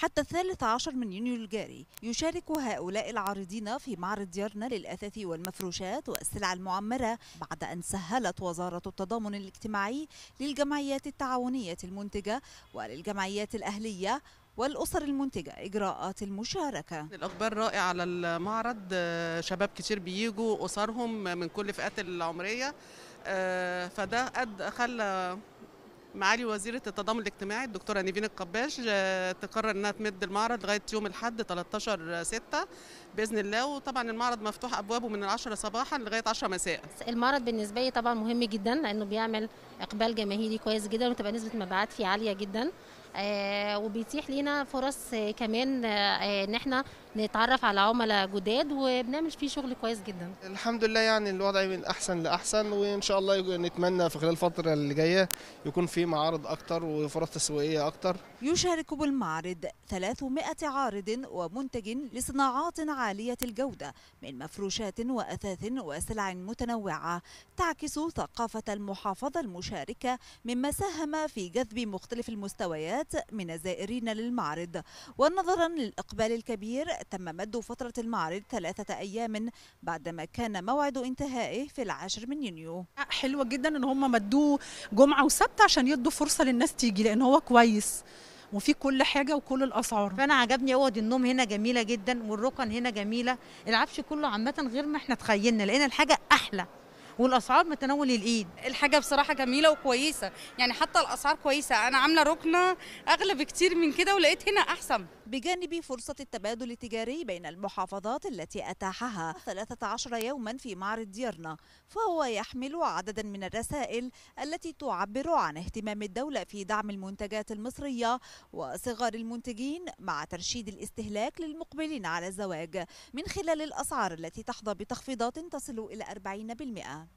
حتى الثالث عشر من يونيو الجاري يشارك هؤلاء العارضين في معرض ديارنا للأثاث والمفروشات والسلع المعمرة بعد أن سهلت وزارة التضامن الاجتماعي للجمعيات التعاونية المنتجة وللجمعيات الأهلية والأسر المنتجة إجراءات المشاركة الأخبار رائعة على المعرض آه، شباب كتير بيجوا أسرهم من كل فئات العمرية آه، فده قد خلى معالي وزيره التضامن الاجتماعي الدكتوره نيفين القباش آه، تقرر انها تمد المعرض لغايه يوم الاحد 13 ستة باذن الله وطبعا المعرض مفتوح ابوابه من العشرة صباحا لغايه 10 مساء. المعرض بالنسبه لي طبعا مهم جدا لانه بيعمل اقبال جماهيري كويس جدا وتبقى نسبه مبيعات فيه عاليه جدا آه، وبيتيح لينا فرص كمان آه، ان احنا نتعرف على عملاء جداد وبنعمل فيه شغل كويس جدا الحمد لله يعني الوضع من احسن لاحسن وان شاء الله نتمنى في خلال الفتره اللي جايه يكون في معارض اكتر وفرص تسويقيه اكتر يشارك بالمعرض 300 عارض ومنتج لصناعات عاليه الجوده من مفروشات واثاث وسلع متنوعه تعكس ثقافه المحافظه المشاركه مما ساهم في جذب مختلف المستويات مئات من الزائرين للمعرض ونظرا للإقبال الكبير تم مد فترة المعرض ثلاثة أيام بعدما كان موعد انتهائه في العاشر من يونيو حلوة جدا ان هم مدوه جمعة وسبت عشان يدوا فرصة للناس تيجي لان هو كويس وفي كل حاجه وكل الاسعار فانا عجبني اوض النوم هنا جميله جدا والركن هنا جميله العفش كله عامه غير ما احنا تخيلنا لقينا الحاجه احلى والاسعار متناول الايد الحاجه بصراحه جميله وكويسه يعني حتى الاسعار كويسه انا عامله ركنه اغلى بكتير من كده ولقيت هنا احسن بجانب فرصه التبادل التجاري بين المحافظات التي اتاحها 13 يوما في معرض ديارنا فهو يحمل عددا من الرسائل التي تعبر عن اهتمام الدوله في دعم المنتجات المصريه وصغار المنتجين مع ترشيد الاستهلاك للمقبلين على الزواج من خلال الاسعار التي تحظى بتخفيضات تصل الى 40%